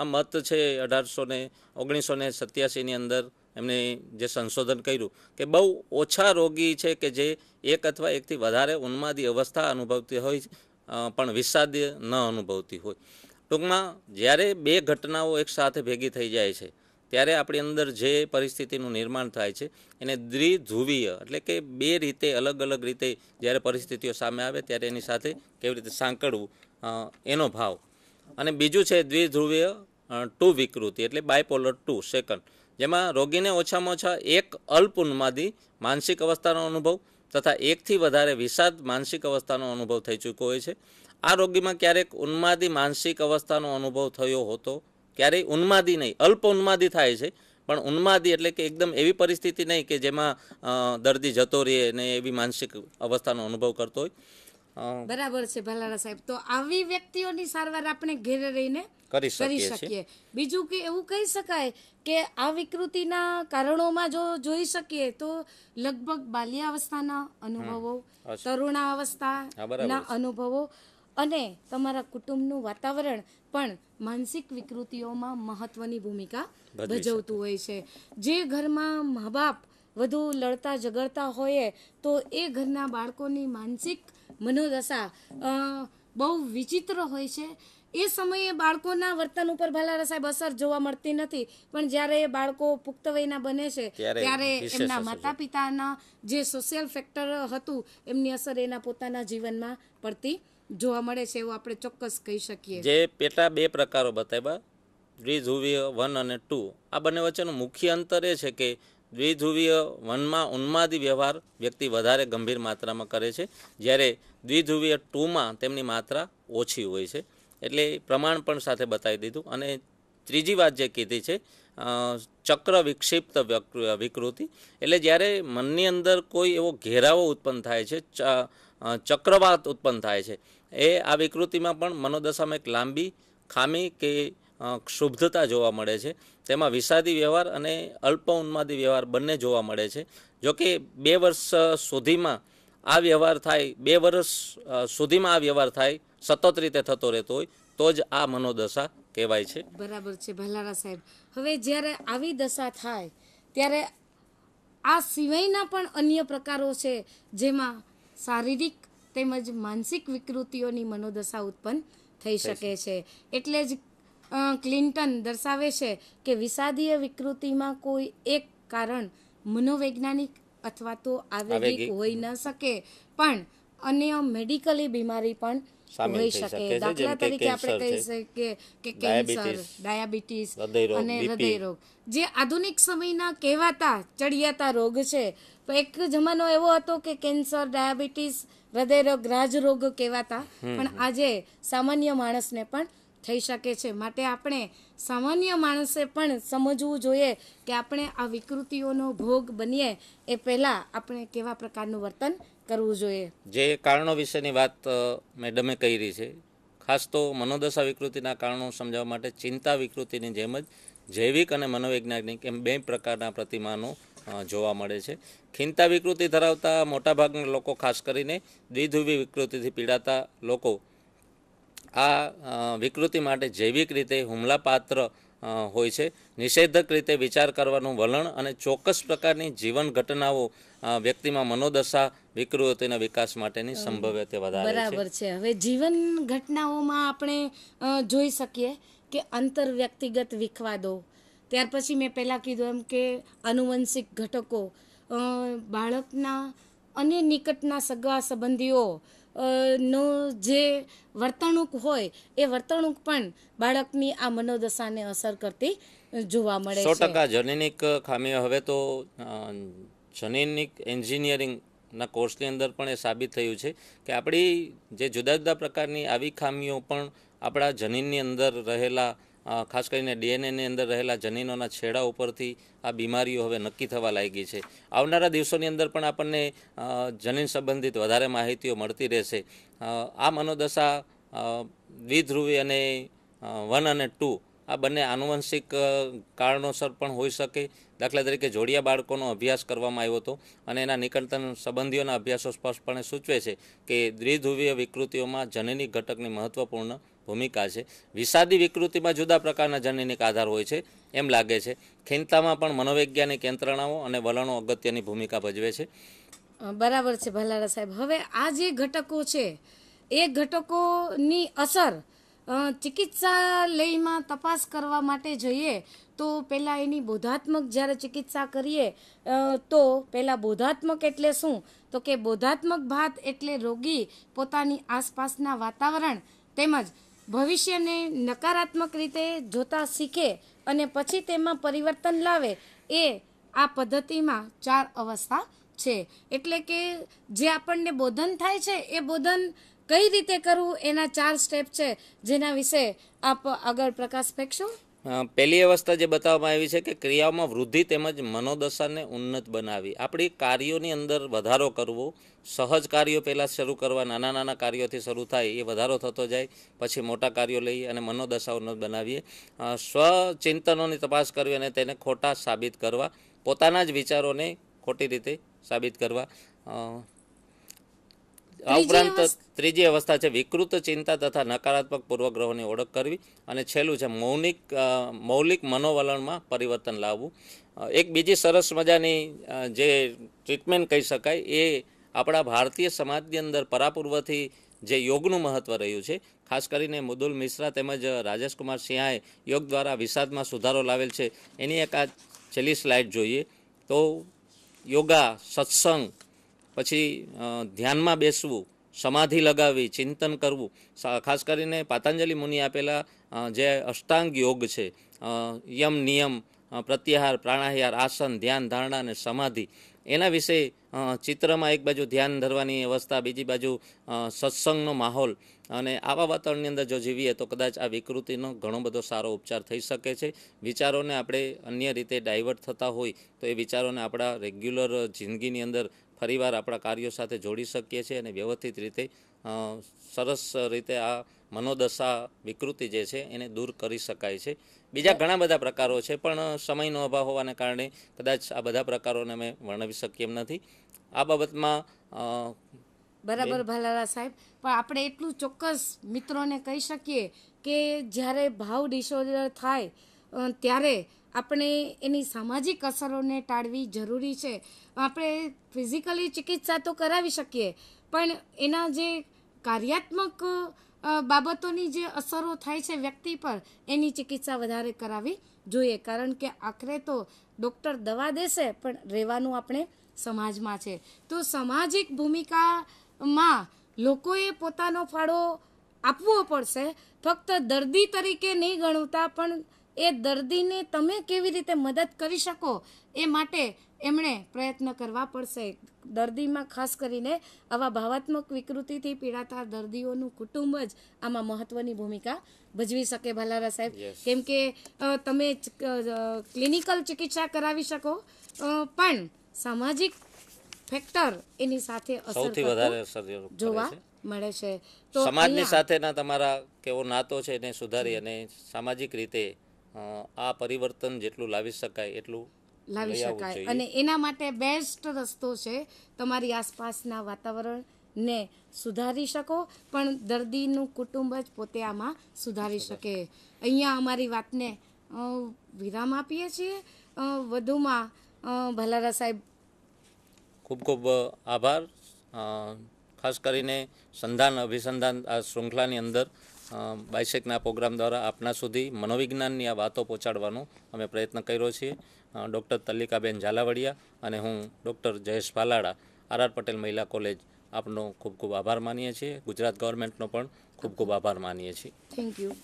આ મત છે અઢારસો ને ઓગણીસો ને સત્યાસીની અંદર એમને જે સંશોધન કર્યું કે બહુ ઓછા રોગી છે કે જે એક અથવા એકથી વધારે ઉન્માદી અવસ્થા અનુભવતી હોય પણ વિષાદ ન અનુભવતી હોય ટૂંકમાં જ્યારે બે ઘટનાઓ એકસાથે ભેગી થઈ જાય છે ત્યારે આપણી અંદર જે પરિસ્થિતિનું નિર્માણ થાય છે એને દ્વિધ્રુવીય એટલે કે બે રીતે અલગ અલગ રીતે જ્યારે પરિસ્થિતિઓ સામે આવે ત્યારે એની સાથે કેવી રીતે સાંકળવું એનો ભાવ અને બીજું છે દ્વિધ્રુવીય ટુ વિકૃતિ એટલે બાયપોલર ટુ સેકન્ડ જેમાં રોગીને ઓછામાં ઓછા એક અલ્પ ઉન્માદી માનસિક અવસ્થાનો અનુભવ તથા એકથી વધારે વિષાદ માનસિક અવસ્થાનો અનુભવ થઈ ચૂક્યો હોય છે આ રોગીમાં ક્યારેક ઉન્માદી માનસિક અવસ્થાનો અનુભવ થયો હોતો ક્યારેય ઉન્માદી નહીં અલ્પ ઉન્માદી થાય છે પણ ઉન્માદી એટલે કે એકદમ એવી પરિસ્થિતિ નહીં કે જેમાં દર્દી જતો રહે ને એવી માનસિક અવસ્થાનો અનુભવ કરતો હોય બરાબર છે ભલારા સાહેબ તો આવી વ્યક્તિઓની સારવાર આપણે ઘેરે રહીને કરી શકીએ બીજું કે એવું કહી શકાય કે આ વિકૃતિના કારણોમાં જો જોઈ શકીએ તો લગભગ બાલ્યાવસ્થાના અનુભવો તરુણાવસ્થાના અનુભવો અને તમારા કુટુંબનું વાતાવરણ પણ માનસિક વિકૃતિઓમાં મહત્વની ભૂમિકા ભજવતું હોય છે જે ઘરમાં મા બાપ વધુ લડતા ઝઘડતા હોય તો એ ઘરના બાળકોની માનસિક મનોદશા બહુ વિચિત્ર હોય છે એ સમયે બાળકોના વર્તન ઉપર ભલારા સાહેબ અસર જોવા મળતી નથી પણ જ્યારે એ બાળકો પુખ્ત વયના બને છે ત્યારે એમના માતા પિતાના જે સોશિયલ ફેક્ટર હતું એમની અસર એના પોતાના જીવનમાં પડતી જોવા મળે છે એવું આપણે ચોક્કસ કહી શકીએ જે પેટા બે પ્રકારો બતાવ્યા રિઝ હુવી વન અને ટુ આ બંને વચ્ચેનું મુખ્ય અંતર એ છે કે દ્વિધુવીય વનમાં ઉન્માદી વ્યવહાર વ્યક્તિ વધારે ગંભીર માત્રામાં કરે છે જ્યારે દ્વિધ્રુવીય ટુમાં તેમની માત્રા ઓછી હોય છે એટલે પ્રમાણ પણ સાથે બતાવી દીધું અને ત્રીજી વાત જે કીધી છે ચક્ર વિક્ષિપ્ત વિકૃતિ એટલે જ્યારે મનની અંદર કોઈ એવો ઘેરાવો ઉત્પન્ન થાય છે ચક્રવાત ઉત્પન્ન થાય છે એ આ વિકૃતિમાં પણ મનોદશામાં એક લાંબી ખામી કે ક્ષુબ્ધતા જોવા મળે છે તેમાં વિષાદી વ્યવહાર અને અલ્પ ઉન્માદી વ્યવહાર બંને જોવા મળે છે જોકે બે વર્ષ સુધીમાં આ વ્યવહાર થાય બે વર્ષ સુધીમાં આ વ્યવહાર થાય સતત રીતે થતો રહેતો હોય તો જ આ મનોદશા કહેવાય છે બરાબર છે ભલારા સાહેબ હવે જ્યારે આવી દશા થાય ત્યારે આ સિવાયના પણ અન્ય પ્રકારો છે જેમાં શારીરિક તેમજ માનસિક વિકૃતિઓની મનોદશા ઉત્પન્ન થઈ શકે છે એટલે જ ક્લિન્ટન દર્શાવે છે કે વિષાદીય વિકૃતિમાં કોઈ એક કારણ મનોવૈજ્ઞાનિક અથવા તો આવેગિક હોઈ ન શકે પણ અન્ય મેડિકલી બીમારી પણ હોઈ શકે દાખલા તરીકે આપણે કહી શકીએ કે કેન્સર ડાયાબિટીસ અને હૃદયરોગ જે આધુનિક સમયના કહેવાતા ચડિયાતા રોગ છે એક જમાનો એવો હતો કે કેન્સર ડાયાબિટીસ હૃદયરોગ રાજરોગ કહેવાતા પણ આજે સામાન્ય માણસને પણ થઈ શકે છે માટે આપણે સામાન્ય માણસે પણ સમજવું જોઈએ કે આપણે આ વિકૃતિઓનો ભોગ બનીએ એ પહેલાં આપણે કેવા પ્રકારનું વર્તન કરવું જોઈએ જે કારણો વિશેની વાત મેડમે કરી છે ખાસ તો મનોદશા વિકૃતિના કારણો સમજાવવા માટે ચિંતા વિકૃતિની જેમ જ જૈવિક અને મનોવૈજ્ઞાનિક એમ બે પ્રકારના પ્રતિમાનો જોવા મળે છે ખિંતા વિકૃતિ ધરાવતા મોટાભાગના લોકો ખાસ કરીને દ્વિધ્રુવી વિકૃતિથી પીડાતા લોકો આ વિકૃતિ માટે જૈવિક રીતે હુમલાપાત્ર હોય છે નિષેધક રીતે વિચાર કરવાનું વલણ અને ચોક્કસ પ્રકારની જીવન ઘટનાઓ વ્યક્તિમાં મનોદશા વિકૃતિના વિકાસ માટેની સંભવ્યતા વધારે બરાબર છે હવે જીવન ઘટનાઓમાં આપણે જોઈ શકીએ કે અંતર વ્યક્તિગત વિખવાદો ત્યાર પછી મેં પહેલાં કીધું એમ કે આનુવંશિક ઘટકો બાળકના અને નિકટના સગા સંબંધીઓ નો જે વર્તણૂક હોય એ વર્તણૂક પણ બાળકની આ મનોદશાને અસર કરતી જોવા મળે છે સો ટકા જનનિક ખામી હવે તો જનનિક એન્જિનિયરિંગના કોર્સની અંદર પણ એ સાબિત થયું છે કે આપણી જે જુદા જુદા પ્રકારની આવી ખામીઓ પણ આપણા જનીનની અંદર રહેલા ખાસ કરીને ડીએનએની અંદર રહેલા જનીનોના છેડા ઉપરથી આ બીમારીઓ હવે નક્કી થવા લાગી છે આવનારા દિવસોની અંદર પણ આપણને જનીન સંબંધિત વધારે માહિતીઓ મળતી રહેશે આ મનોદશા દ્વિધ્રુવી અને વન અને ટુ આ બંને આનુવંશિક કારણોસર પણ હોઈ શકે દાખલા તરીકે જોડિયા બાળકોનો અભ્યાસ કરવામાં આવ્યો હતો અને એના નિકટન સંબંધીઓના અભ્યાસો સ્પષ્ટપણે સૂચવે છે કે દ્વિધ્રુવીય વિકૃતિઓમાં જનની ઘટકની મહત્વપૂર્ણ ભૂમિકા છે વિષાદી વિકૃતિમાં જુદા પ્રકારના જનનિક આધાર હોય છે એમ લાગે છે ખિનતામાં પણ મનોવૈજ્ઞાનિક યંત્રણાઓ અને વલણો અગત્યની ભૂમિકા ભજવે છે બરાબર છે ભલારા સાહેબ હવે આ જે ઘટકો છે એ ઘટકોની અસર ચિકિત્સાલયમાં તપાસ કરવા માટે જઈએ તો પહેલાં એની બોધાત્મક જ્યારે ચિકિત્સા કરીએ તો પહેલાં બોધાત્મક એટલે શું તો કે બોધાત્મક ભાત એટલે રોગી પોતાની આસપાસના વાતાવરણ તેમજ ભવિષ્યને નકારાત્મક રીતે જોતા શીખે અને પછી તેમાં પરિવર્તન લાવે એ આ પદ્ધતિમાં ચાર અવસ્થા છે એટલે કે જે આપણને બોધન થાય છે એ બોધન કઈ રીતે કરવું એના ચાર સ્ટેપ છે જેના વિશે આપ આગળ પ્રકાશ ફેંકશો પહેલી અવસ્થા જે બતાવવામાં આવી છે કે ક્રિયાઓમાં વૃદ્ધિ તેમજ મનોદશાને ઉન્નત બનાવી આપણી કાર્યોની અંદર વધારો કરવો સહજ કાર્યો પહેલાં શરૂ કરવા નાના નાના કાર્યોથી શરૂ થાય એ વધારો થતો જાય પછી મોટા કાર્યો લઈ અને મનોદશા ઉન્નત બનાવીએ સ્વચિંતનોની તપાસ કરવી અને તેને ખોટા સાબિત કરવા પોતાના જ વિચારોને ખોટી રીતે સાબિત કરવા આ ઉપરાંત ત્રીજી અવસ્થા છે વિકૃત ચિંતા તથા નકારાત્મક પૂર્વગ્રહોની ઓળખ કરવી અને છેલ્લું છે મૌનિક મૌલિક મનોવલણમાં પરિવર્તન લાવવું એક બીજી સરસ મજાની જે ટ્રીટમેન્ટ કહી શકાય એ આપણા ભારતીય સમાજની અંદર પરાપૂર્વથી જે યોગનું મહત્વ રહ્યું છે ખાસ કરીને મુદુલ મિશ્રા તેમજ રાજેશકુમાર સિંહાએ યોગ દ્વારા વિષાદમાં સુધારો લાવેલ છે એની એક આ છેલ્લી સ્લાઇડ જોઈએ તો યોગા સત્સંગ પછી ધ્યાનમાં બેસવું સમાધિ લગાવી ચિંતન કરવું ખાસ કરીને પાતંજલિ મુનિ આપેલા જે અષ્ટાંગ યોગ છે યમ નિયમ પ્રત્યાહાર પ્રાણાયાર આસન ધ્યાન ધારણા અને સમાધિ એના વિશે ચિત્રમાં એક બાજુ ધ્યાન ધરવાની અવસ્થા બીજી બાજુ સત્સંગનો માહોલ અને આવા વાતાવરણની અંદર જો જીવીએ તો કદાચ આ વિકૃતિનો ઘણો બધો સારો ઉપચાર થઈ શકે છે વિચારોને આપણે અન્ય રીતે ડાયવર્ટ થતા હોય તો એ વિચારોને આપણા રેગ્યુલર જિંદગીની અંદર ફરીવાર આપણા કાર્યો સાથે જોડી શકીએ છીએ અને વ્યવસ્થિત રીતે સરસ રીતે આ મનોદશા વિકૃતિ જે છે એને દૂર કરી શકાય છે બીજા ઘણા બધા પ્રકારો છે પણ સમયનો અભાવ હોવાને કારણે કદાચ આ બધા પ્રકારોને અમે વર્ણવી શકીએ એમ નથી આ બાબતમાં બરાબર ભાલાલા સાહેબ પણ આપણે એટલું ચોક્કસ મિત્રોને કહી શકીએ કે જ્યારે ભાવ ડિસઓર્ડર થાય ત્યારે આપણે એની સામાજિક અસરોને ટાળવી જરૂરી છે આપણે ફિઝિકલી ચિકિત્સા તો કરાવી શકીએ પણ એના જે કાર્યાત્મક બાબતોની જે અસરો થાય છે વ્યક્તિ પર એની ચિકિત્સા વધારે કરાવી જોઈએ કારણ કે આખરે તો ડૉક્ટર દવા દેશે પણ રહેવાનું આપણે સમાજમાં છે તો સામાજિક ભૂમિકામાં લોકોએ પોતાનો ફાળો આપવો પડશે ફક્ત દર્દી તરીકે નહીં ગણતા પણ એ દર્દીને તમે કેવી રીતે મદદ કરી શકો એ માટે એમણે પ્રયત્ન કરવા પડશે દર્દીમાં ખાસ કરીને આવા ભાવાત્મક વિકૃતિથી પીડાતા દર્દીઓનું કુટુંબ જ આમાં મહત્વની ભૂમિકા ભજવી શકે ભલારા સાહેબ કેમ કે તમે ક્લિનિકલ ચિકિત્સા કરાવી શકો પણ સામાજિક ફેક્ટર એની સાથે સૌથી વધારે જોવા મળે છે તો સમાજની સાથેના તમારા કેવો નાતો છે એને સુધારી અને સામાજિક રીતે આ પરિવર્તન જેટલું લાવી શકાય એટલું લાવી શકાય અને એના માટે બેસ્ટ રસ્તો છે તમારી આસપાસના વાતાવરણને સુધારી શકો પણ દર્દીનું કુટુંબ જ પોતે આમાં સુધારી શકે અહીંયા અમારી વાતને વિરામ આપીએ છીએ વધુમાં ભલારા સાહેબ ખૂબ ખૂબ આભાર ખાસ કરીને સંધાન અભિસંધાન આ શૃંખલાની અંદર બાયસેકના પ્રોગ્રામ દ્વારા આપના સુધી મનોવિજ્ઞાનની આ વાતો પહોંચાડવાનો અમે પ્રયત્ન કર્યો છીએ ડૉક્ટર તલ્લિકાબેન ઝાલાવડિયા અને હું doctor Jayesh Bhalala R Patel Mahila college આપનો ખૂબ ખૂબ આભાર માનીએ છીએ ગુજરાત ગવર્મેન્ટનો પણ ખૂબ ખૂબ આભાર માનીએ છીએ થેન્ક યુ